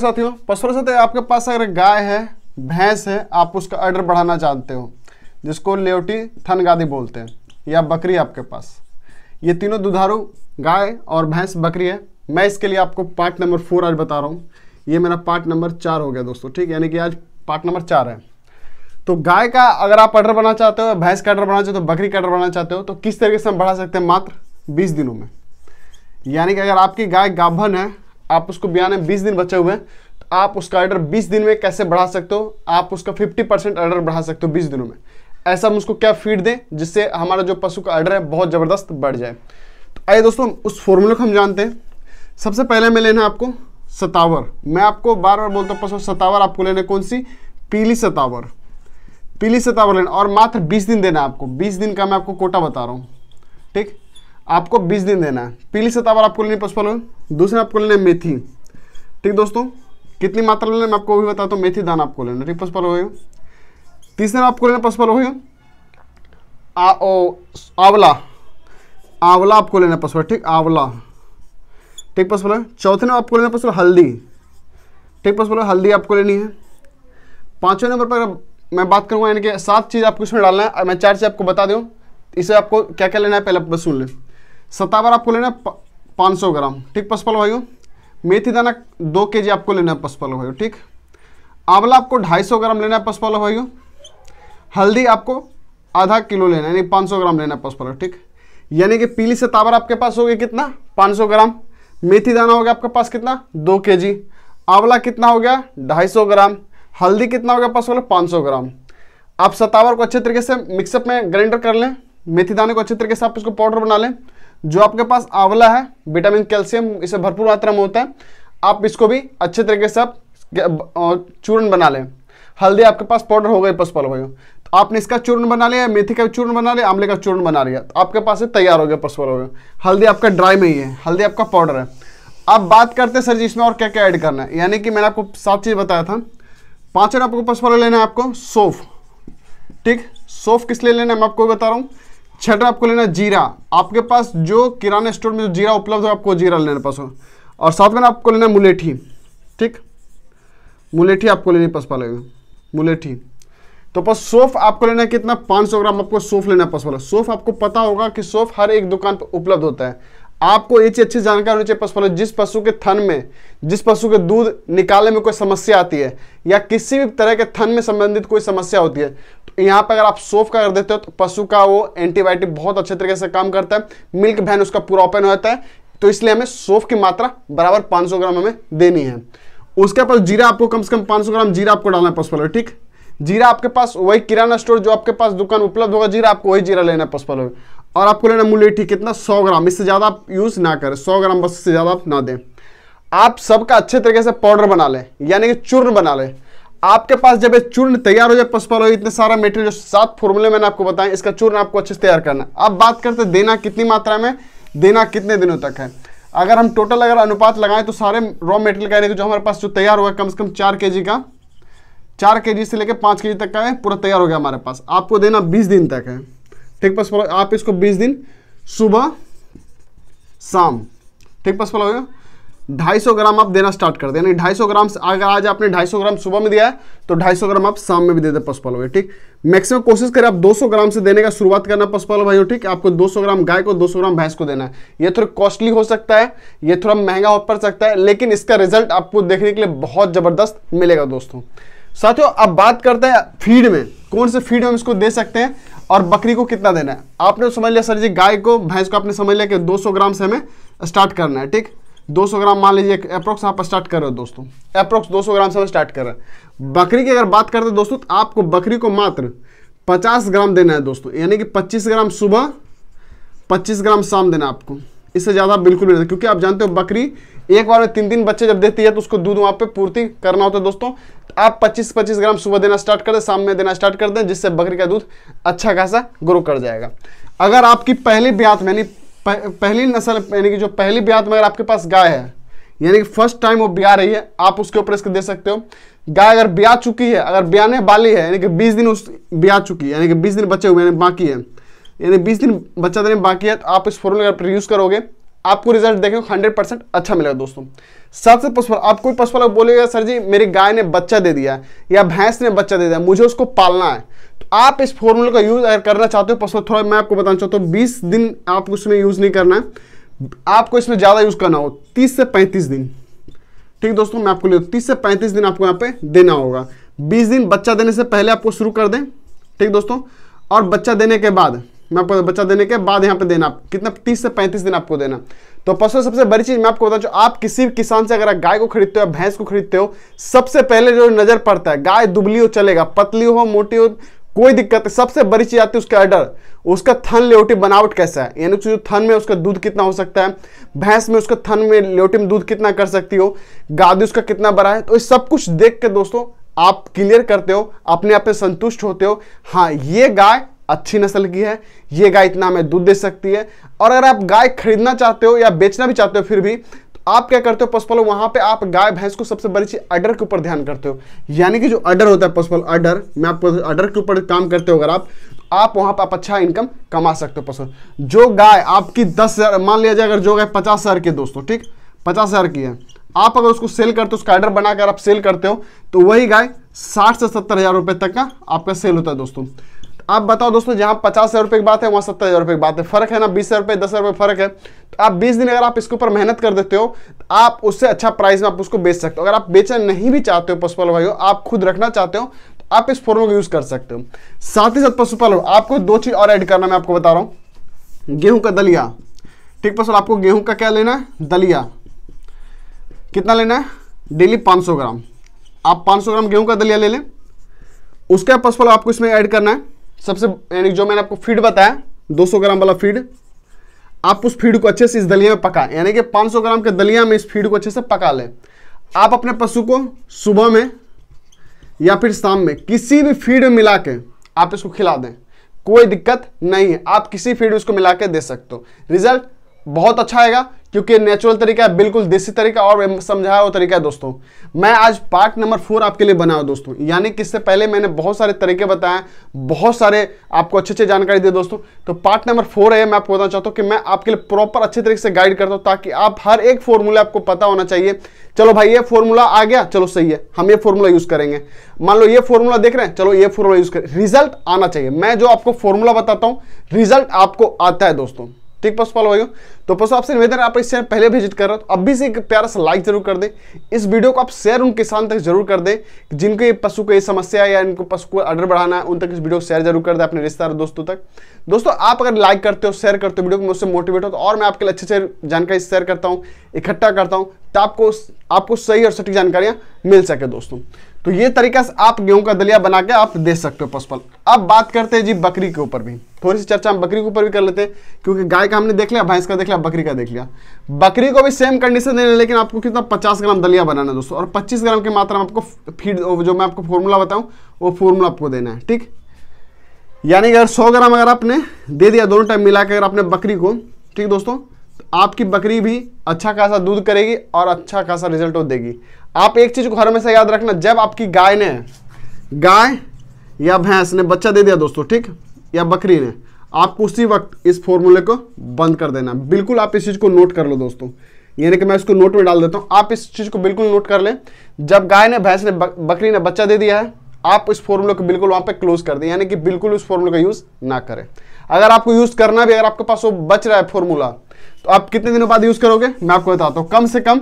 साथियों पशुओं साथ आपके पास अगर गाय है भैंस है आप उसका अर्डर बढ़ाना चाहते हो जिसको लेवटी थन गादी बोलते हैं या बकरी आपके पास ये तीनों दुधारू गाय और भैंस बकरी है मैं इसके लिए आपको पार्ट नंबर फोर आज बता रहा हूँ ये मेरा पार्ट नंबर चार हो गया दोस्तों ठीक यानी कि आज पार्ट नंबर चार है तो गाय का अगर आप अर्डर बनाना चाहते हो भैंस का अर्डर बनाना चाहते हो बकरी का अर्डर बनाना चाहते हो तो किस तरीके से हम बढ़ा सकते हैं मात्र बीस दिनों में यानी कि अगर आपकी गाय गाभन है आप उसको बयान में बीस दिन बचे हुए हैं तो आप उसका ऑर्डर बीस दिन में कैसे बढ़ा सकते हो आप उसका फिफ्टी परसेंट ऑर्डर बढ़ा सकते हो बीस दिनों में ऐसा हम उसको क्या फीड दें जिससे हमारा जो पशु का ऑर्डर है बहुत ज़बरदस्त बढ़ जाए तो आइए दोस्तों उस फॉर्मूले को हम जानते हैं सबसे पहले मैं लेना आपको सतावर मैं आपको बार बार बोलता हूँ पशु सतावर आपको लेना कौन सी पीली सतावर पीली सतावर लेना और मात्र बीस दिन देना आपको बीस दिन का मैं आपको कोटा बता रहा हूँ ठीक आपको बीस दिन देना है पीली सतावर आपको लेनी पचपन दूसरे आपको लेना है मेथी ठीक दोस्तों कितनी मात्रा लेना मैं आपको भी बताता हूँ मेथी दाना आपको लेना ठीक पचपन हो तीसरा आपको लेना पचपन हो आंवला आंवला आपको लेना पचपन ठीक आंवला ठीक पचपन चौथे नंबर आपको लेना पचपन हल्दी ठीक पचपन हल्दी आपको लेनी है पाँचवें नंबर पर मैं बात करूँगा यानी कि सात चीज़ आपको इसमें डालना है मैं चार चीज़ आपको बता दूँ इसे आपको क्या क्या लेना है पहले आप सुन लें सतावर आपको लेना है पाँच सौ ग्राम ठीक पसपल भाइयों मेथी दाना दो के जी आपको लेना है पसपल भाइयों ठीक आंवला आपको ढाई सौ ग्राम लेना है पसपल भाइयों हल्दी आपको आधा किलो लेना है यानी पाँच सौ ग्राम लेना है पसपल ठीक यानी कि पीली सतावर आपके पास हो गया कितना पाँच सौ ग्राम मेथी दाना हो गया आपके पास कितना दो के जी आंवला कितना हो गया ढाई सौ ग्राम हल्दी कितना हो गया पसपल पाँच सौ ग्राम आप सतावर को अच्छे तरीके से मिक्सअप में ग्राइंडर कर लें मेथी दाने को अच्छे तरीके से आप इसको पाउडर बना लें जो आपके पास आंवला है विटामिन कैल्शियम इसे भरपूर मात्रा में होता है आप इसको भी अच्छे तरीके से आप चूर्ण बना लें हल्दी आपके पास पाउडर हो ही पशुपाल भाइयों तो आपने इसका चूर्ण बना लिया मेथी का चूर्ण बना लिया आमले का चूर्ण बना लिया तो आपके पास तैयार हो गया पशुपाल भाइयों हल्दी आपका ड्राई में ही है हल्दी आपका पाउडर है अब बात करते हैं सर जी इसमें और क्या क्या ऐड करना है यानी कि मैंने आपको सात चीज़ बताया था पाँचों आपको पशुपालन लेना है आपको सोफ ठीक सोफ किस लिए लेना है मैं आपको बता रहा हूँ छठा आपको लेना जीरा आपके पास जो किराने स्टोर में जो जीरा उपलब्ध हो आपको जीरा लेना पास हो और साथ में आपको लेना मुलेठी ठीक मुलेठी आपको लेनी पसपा लगेगा मुलेठी तो पास सोफ आपको लेना कितना 500 ग्राम आपको सोफ लेना पसपा सोफ आपको पता होगा कि सोफ हर एक दुकान पर उपलब्ध होता है आपको ये चीज अच्छी जानकारी होनी चाहिए पशुपालन जिस पशु के थन में जिस पशु के दूध निकालने में कोई समस्या आती है या किसी भी तरह के थन में संबंधित कोई समस्या होती है तो यहाँ पर अगर आप सोफ का कर देते हो तो पशु का वो एंटीबायोटिक बहुत अच्छे तरीके से काम करता है मिल्क भैन उसका पूरा ओपन हो जाता है तो इसलिए हमें सोफ की मात्रा बराबर पाँच ग्राम हमें देनी है उसके पास जीरा आपको कम से कम पाँच ग्राम जीरा आपको डालना है पशुपालन ठीक जीरा आपके पास वही किराना स्टोर जो आपके पास दुकान उपलब्ध होगा जीरा आपको वही जीरा लेना है पशुपालन और आपको लेना मुलेठी कितना सौ ग्राम इससे ज़्यादा आप यूज़ ना करें सौ ग्राम बस से ज़्यादा आप ना दें आप सबका अच्छे तरीके से पाउडर बना लें यानी कि चूर्ण बना लें आपके पास जब ये चूर्ण तैयार हो जाए पसपर हो इतने सारा मेटेरियल जो सात फॉर्मूले मैंने आपको बताया इसका चूर्ण आपको अच्छे से तैयार करना अब बात करते देना कितनी मात्रा में देना कितने दिनों तक है अगर हम टोटल अगर अनुपात लगाएं तो सारे रॉ मेटेरियल का यानी जो हमारे पास जो तैयार हुआ कम से कम चार के का चार के से लेकर पाँच के तक का है पूरा तैयार हो गया हमारे पास आपको देना बीस दिन तक है ठीक पास फॉलो आप इसको बीस दिन सुबह शाम ठीक पास फॉलो ढाई सौ ग्राम आप देना स्टार्ट कर देना ढाई सौ ग्राम अगर आज आपने ढाई सौ ग्राम सुबह में दिया है तो ढाई सौ ग्राम आप शाम में भी दे दें पशुपाल भाई ठीक मैक्सिमम कोशिश करें आप 200 ग्राम से देने का शुरुआत करना पशुपाल भाई ठीक आपको 200 ग्राम गाय को 200 ग्राम भैंस को देना है ये थोड़ा कॉस्टली हो सकता है ये थोड़ा महंगा हो पड़ सकता है लेकिन इसका रिजल्ट आपको देखने के लिए बहुत ज़बरदस्त मिलेगा दोस्तों साथियों अब बात करते हैं फीड में कौन से फीड हम इसको दे सकते हैं और बकरी को कितना देना है आपने समझ लिया सर जी गाय को भैंस को आपने समझ लिया कि 200 ग्राम से हमें स्टार्ट करना है ठीक 200 ग्राम मान लीजिए अप्रोक्स आप स्टार्ट कर रहे हो दोस्तों अप्रोक्स 200 ग्राम से हम स्टार्ट कर रहे हैं बकरी की अगर बात करते हैं दोस्तों तो आपको बकरी को मात्र 50 ग्राम देना है दोस्तों यानी कि 25 ग्राम सुबह 25 ग्राम शाम देना आपको इससे ज़्यादा बिल्कुल नहीं क्योंकि आप जानते हो बकरी एक बार में तीन तीन बच्चे जब देती है तो उसको दूध वहाँ पे पूर्ति करना होता है दोस्तों आप 25-25 ग्राम सुबह देना स्टार्ट कर दें शाम में देना स्टार्ट कर दें जिससे बकरी का दूध अच्छा खासा ग्रो कर जाएगा अगर आपकी पहली ब्यात में यानी पहली नस्ल यानी कि जो पहली ब्यात में अगर आपके पास गाय है यानी कि फर्स्ट टाइम वो ब्याह रही है आप उसके ऊपर इसको दे सकते हो गाय अगर ब्याह चुकी है अगर ब्याने वाली है यानी कि बीस दिन उस ब्याह चुकी है यानी कि बीस दिन बचे हुए बाकी है यानी बीस दिन बच्चा देने बाकी है तो आप इस फॉर्मूला का यूज़ करोगे आपको रिजल्ट देखें हंड्रेड परसेंट अच्छा मिलेगा दोस्तों सबसे पशुपालक आप कोई पशुपालक बोलेगा सर जी मेरी गाय ने बच्चा दे दिया या भैंस ने बच्चा दे दिया मुझे उसको पालना है तो आप इस फॉर्मूले का यूज़ अगर करना चाहते हो पशुपालक थोड़ा मैं आपको बताना चाहता हूँ बीस दिन आपको इसमें यूज़ नहीं करना है आपको इसमें ज़्यादा यूज़ करना हो तीस से पैंतीस दिन ठीक दोस्तों मैं आपको ले तीस से पैंतीस दिन आपको यहाँ पे देना होगा बीस दिन बच्चा देने से पहले आपको शुरू कर दें ठीक दोस्तों और बच्चा देने के बाद मैं आपको बच्चा देने के बाद यहाँ पे देना कितना तीस से पैंतीस दिन आपको देना तो पशु सबसे बड़ी चीज मैं आपको बताऊँ आप किसी भी किसान से अगर आप गाय को खरीदते हो या भैंस को खरीदते हो सबसे पहले जो नजर पड़ता है गाय दुबली हो चलेगा पतली हो मोटी हो कोई दिक्कत नहीं सबसे बड़ी चीज आती है उसका अडर उसका थन लेटी बनावट कैसा है यानी जो थन में उसका दूध कितना हो सकता है भैंस में उसका थन में लेटी में दूध कितना कर सकती हो गादी उसका कितना बड़ा है तो ये सब कुछ देख के दोस्तों आप क्लियर करते हो अपने आप पे संतुष्ट होते हो हाँ ये गाय अच्छी नस्ल की है ये गाय इतना हमें दूध दे सकती है और अगर आप गाय खरीदना चाहते हो या बेचना भी चाहते हो फिर भी तो आप क्या करते हो पशुपाल वहां पे आप गाय भैंस को सबसे बड़ी चीज़ अडर के ऊपर ध्यान करते हो यानी कि जो अडर होता है पशुपाल अडर मैं आपको अडर के ऊपर काम करते हो अगर आप तो आप वहां पर आप अच्छा इनकम कमा सकते हो पशु जो गाय आपकी दस हज़ार मान लिया जाए अगर जो गाय पचास हज़ार की दोस्तों ठीक पचास हज़ार की है आप अगर उसको सेल करते हो उसका ऑर्डर बनाकर आप सेल करते हो तो वही गाय साठ से सत्तर हज़ार रुपए तक का आपका सेल होता है दोस्तों आप बताओ दोस्तों जहां पचास हज़ार रुपये की बात है वहां सत्तर हज़ार रुपये की बात है फर्क है ना बीस हज़ार रुपये दस हज़ार रुपये फर्क है तो आप बीस दिन अगर आप इसके ऊपर मेहनत कर देते हो तो आप उससे अच्छा प्राइस में आप उसको बेच सकते हो अगर आप बेचना नहीं भी चाहते हो पशुपाल भाई आप खुद रखना चाहते हो तो आप इस फॉर्मूला का यूज़ कर सकते हो साथ ही साथ पशुपाल आपको दो चीज़ और ऐड करना मैं आपको बता रहा हूँ गेहूँ का दलिया ठीक पशु आपको गेहूँ का क्या लेना है दलिया कितना लेना है डेली 500 ग्राम आप 500 ग्राम गेहूं का दलिया ले लें उसके पशुपाल आपको इसमें ऐड करना है सबसे यानी जो मैंने आपको फीड बताया 200 ग्राम वाला फीड आप उस फीड को अच्छे से इस दलिया में पका यानी कि 500 ग्राम के दलिया में इस फीड को अच्छे से पका लें आप अपने पशु को सुबह में या फिर शाम में किसी भी फीड में मिला के आप इसको खिला दें कोई दिक्कत नहीं है आप किसी फीड में उसको मिला के दे सकते हो रिजल्ट बहुत अच्छा आएगा क्योंकि नेचुरल तरीका है बिल्कुल देसी तरीका और समझाया हुआ तरीका है दोस्तों मैं आज पार्ट नंबर फोर आपके लिए बनाया दोस्तों यानी कि इससे पहले मैंने बहुत सारे तरीके बताए बहुत सारे आपको अच्छे अच्छे जानकारी दी दोस्तों तो पार्ट नंबर फोर है मैं आपको बताना चाहता हूँ कि मैं आपके लिए प्रॉपर अच्छे तरीके से गाइड करता हूँ ताकि आप हर एक फॉर्मूला आपको पता होना चाहिए चलो भाई ये फॉर्मूला आ गया चलो सही है हम ये फॉर्मूला यूज करेंगे मान लो ये फॉर्मूला देख रहे हैं चलो ये फॉर्मूला यूज करें रिजल्ट आना चाहिए मैं जो आपको फॉर्मूला बताता हूँ रिजल्ट आपको आता है दोस्तों ठीक पशुपाल भाइयों तो पशु आपसे निवेदन आप इस चैनल पहले विजिट कर रहे हो तो अभी से एक प्यारा सा लाइक जरूर कर दें इस वीडियो को आप शेयर उन किसान तक जरूर कर दें जिनके पशु को ये समस्या या इनको पशु को ऑर्डर बढ़ाना है उन तक इस वीडियो को शेयर जरूर कर दें अपने रिश्तेदार दोस्तों तक दोस्तों आप अगर लाइक करते हो शेयर करते हो वीडियो को मुझसे मोटिवेट हो तो और मैं आपके लिए अच्छे अच्छे जानकारी शेयर करता हूँ इकट्ठा करता हूँ तो आपको आपको सही और सटीक जानकारियाँ मिल सके दोस्तों तो ये तरीका से आप गेहूँ का दलिया बना के आप दे सकते हो पशुपाल अब बात करते हैं जी बकरी के ऊपर भी थोड़ी सी चर्चा हम बकरी के ऊपर भी कर लेते हैं क्योंकि गाय का हमने देख लिया भैंस का देख लिया बकरी का देख लिया बकरी को भी सेम कंडीशन देना लेकिन आपको कितना पचास ग्राम दलिया बनाना है दोस्तों और पच्चीस ग्राम की मात्रा में आपको फीड जो मैं आपको फॉर्मूला बताऊँ वो फॉर्मूला आपको देना है ठीक यानी कि अगर सौ ग्राम अगर आपने दे दिया दोनों टाइम मिला के अगर आपने बकरी को ठीक दोस्तों तो आपकी बकरी भी अच्छा खासा दूध करेगी और अच्छा खासा रिजल्ट वो देगी आप एक चीज़ को हर हमेशा याद रखना जब आपकी गाय ने गाय या भैंस ने बच्चा दे दिया दोस्तों ठीक या बकरी ने आपको उसी वक्त इस फॉर्मूले को बंद कर देना बिल्कुल आप इस चीज़ को नोट कर लो दोस्तों यानी कि मैं इसको नोट में डाल देता हूँ आप इस चीज़ को बिल्कुल नोट कर लें जब गाय ने भैंस ने बकरी ने बच्चा दे दिया है आप इस फॉर्मूले को बिल्कुल वहां पे क्लोज कर दें यानी कि बिल्कुल उस फॉर्मूले का यूज़ ना करें अगर आपको यूज़ करना भी अगर आपके पास वो बच रहा है फॉर्मूला तो आप कितने दिनों बाद यूज़ करोगे मैं आपको बताता हूँ कम से कम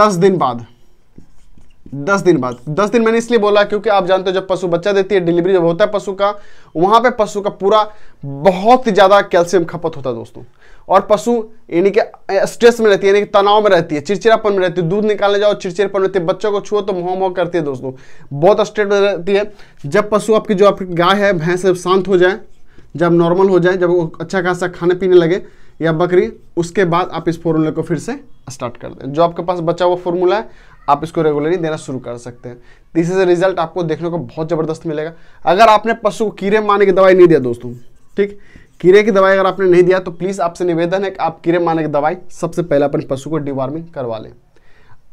दस दिन बाद दस दिन बाद दस दिन मैंने इसलिए बोला क्योंकि आप जानते हो जब पशु बच्चा देती है डिलीवरी जब होता है पशु का वहां पे पशु का पूरा बहुत ही ज़्यादा कैल्शियम खपत होता है दोस्तों और पशु यानी कि स्ट्रेस में रहती है यानी कि तनाव में रहती है चिड़चिड़ापन में रहती है दूध निकालने जाओ चिड़चिड़पन रहती है बच्चों को छुओ तो मोह मोह करती है दोस्तों बहुत स्ट्रेट रहती है जब पशु आपकी जो आपकी गाय है भैंस शांत हो जाए जब नॉर्मल हो जाए जब वो अच्छा खासा खाने पीने लगे या बकरी उसके बाद आप इस फॉर्मूले को फिर से स्टार्ट कर दें जो आपके पास बचा हुआ फॉर्मूला है आप इसको रेगुलरली देना शुरू कर सकते हैं दिस इज रिजल्ट आपको देखने को बहुत ज़बरदस्त मिलेगा अगर आपने पशु को कीड़े मारने की दवाई नहीं दिया दोस्तों ठीक कीड़े की दवाई अगर आपने नहीं दिया तो प्लीज़ आपसे निवेदन है कि आप कीड़े मारने की दवाई सबसे पहले अपने पशु को डिवार्मिंग करवा लें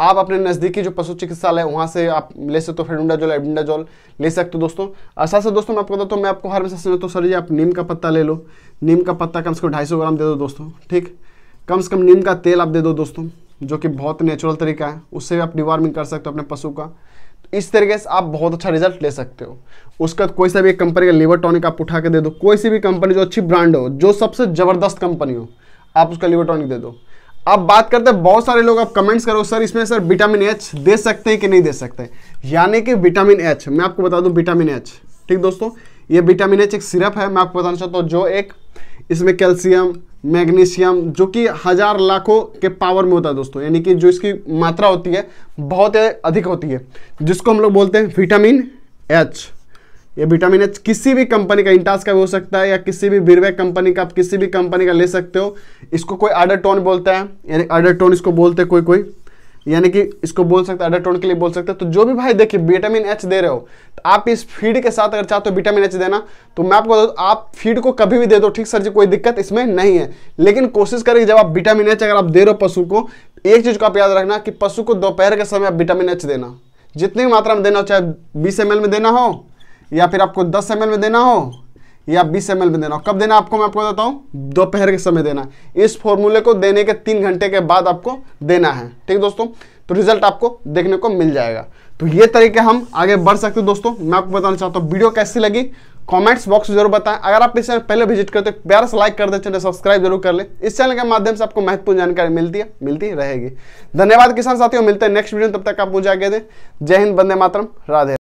आप अपने नज़दीकी जो पशु चिकित्सालय है वहाँ से आप ले सकते हो फेडुंडाजोल एबिंडाजोल ले सकते हो दोस्तों ऐसा अच्छा से दोस्तों मैं आपको बताता हूँ मैं आपको हर समझता तो सर जी आप नीम का पत्ता ले लो नीम का पत्ता कम से कम ढाई ग्राम दे दो दोस्तों ठीक कम से कम नीम का तेल आप दे दो दोस्तों जो कि बहुत नेचुरल तरीका है उससे भी आप डिवार्मिंग कर सकते हो अपने पशु का तो इस तरीके से आप बहुत अच्छा रिजल्ट ले सकते हो उसका कोई सा भी एक कंपनी का लीवर टॉनिक आप उठा के दे दो कोई सी भी कंपनी जो अच्छी ब्रांड हो जो सबसे ज़बरदस्त कंपनी हो आप उसका लीवर टॉनिक दे दो अब बात करते हैं बहुत सारे लोग आप कमेंट्स करो सर इसमें सर विटामिन एच दे सकते हैं कि नहीं दे सकते यानी कि विटामिन एच मैं आपको बता दूं विटामिन एच ठीक दोस्तों ये विटामिन एच एक सिरप है मैं आपको बताना चाहता हूँ जो एक इसमें कैल्शियम मैग्नीशियम जो कि हजार लाखों के पावर में होता है दोस्तों यानी कि जो इसकी मात्रा होती है बहुत अधिक होती है जिसको हम लोग बोलते हैं विटामिन एच ये विटामिन एच किसी भी कंपनी का इंटास का भी हो सकता है या किसी भी बिरवे कंपनी का आप किसी भी कंपनी का ले सकते हो इसको कोई आडर टोन बोलता है यानी आडर टोन इसको बोलते हैं कोई कोई यानी कि इसको बोल सकते हैं अडाटोन के लिए बोल सकते हैं तो जो भी भाई देखिए विटामिन एच दे रहे हो तो आप इस फीड के साथ अगर चाहते हो विटामिन एच देना तो मैं आपको बता आप फीड को कभी भी दे दो ठीक सर जी कोई दिक्कत इसमें नहीं है लेकिन कोशिश करें जब आप विटामिन एच अगर आप दे रहे हो पशु को एक चीज़ को आप याद रखना कि पशु को दोपहर के समय आप विटामिन एच देना जितनी मात्रा में देना हो चाहे बीस एम में देना हो या फिर आपको दस एम में देना हो या 20 बीस एम में देना हो कब देना आपको मैं आपको बताता हूँ दोपहर के समय देना इस फॉर्मूले को देने के तीन घंटे के बाद आपको देना है ठीक दोस्तों तो रिजल्ट आपको देखने को मिल जाएगा तो ये तरीके हम आगे बढ़ सकते हैं दोस्तों मैं आपको बताना चाहता हूँ वीडियो कैसी लगी कमेंट्स बॉक्स में जरूर बताएं अगर आप इस चैनल पहले विजिट करते हैं प्यार से लाइक कर दे चैनल सब्सक्राइब जरूर कर ले इस चैनल के माध्यम से आपको महत्वपूर्ण जानकारी मिलती है मिलती रहेगी धन्यवाद किसान साथियों मिलते हैं नेक्स्ट वीडियो तब तक आप मुझे आगे दें जय हिंद बंदे मातरम राधे